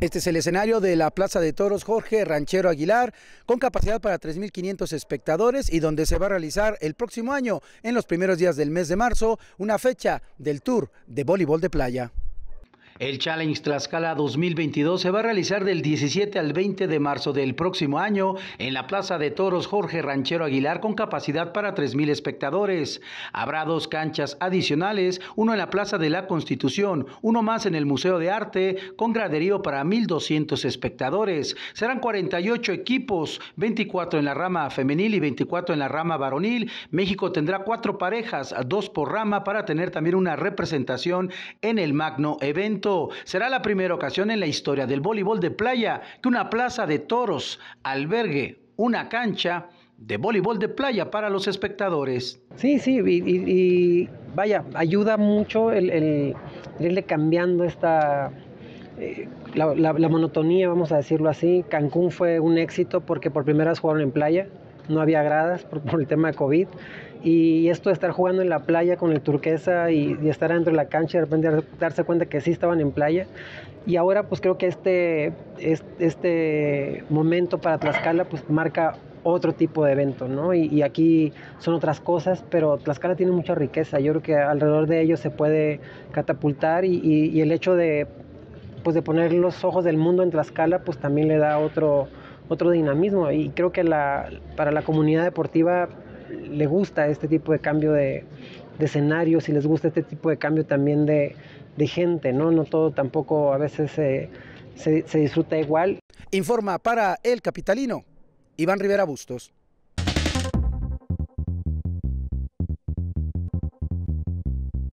Este es el escenario de la Plaza de Toros Jorge Ranchero Aguilar, con capacidad para 3.500 espectadores y donde se va a realizar el próximo año, en los primeros días del mes de marzo, una fecha del Tour de Voleibol de Playa. El Challenge Tlaxcala 2022 se va a realizar del 17 al 20 de marzo del próximo año en la Plaza de Toros Jorge Ranchero Aguilar con capacidad para 3.000 espectadores. Habrá dos canchas adicionales, uno en la Plaza de la Constitución, uno más en el Museo de Arte con graderío para 1.200 espectadores. Serán 48 equipos, 24 en la rama femenil y 24 en la rama varonil. México tendrá cuatro parejas, dos por rama para tener también una representación en el magno evento será la primera ocasión en la historia del voleibol de playa que una plaza de toros albergue una cancha de voleibol de playa para los espectadores. Sí, sí, y, vaya, ayuda mucho el, irle cambiando esta eh, la, la monotonía, vamos a decirlo así. Cancún fue un éxito porque por primera vez jugaron en playa no había gradas por, el tema de COVID. Y esto de estar jugando en la playa con el turquesa y, estar dentro de la cancha, ...y de repente darse cuenta que sí estaban en playa. Y ahora pues creo que este, este, momento para Tlaxcala pues marca otro tipo de evento, ¿no? Y, aquí son otras cosas, pero Tlaxcala tiene mucha riqueza. Yo creo que alrededor de ellos se puede catapultar y, y el hecho de, pues de poner los ojos del mundo en Tlaxcala, pues también le da otro, otro dinamismo y creo que la, para la comunidad deportiva le gusta este tipo de cambio de, escenarios y les gusta este tipo de cambio también de, gente, ¿no? No todo tampoco a veces se, se disfruta igual. Informa para El Capitalino, Iván Rivera Bustos.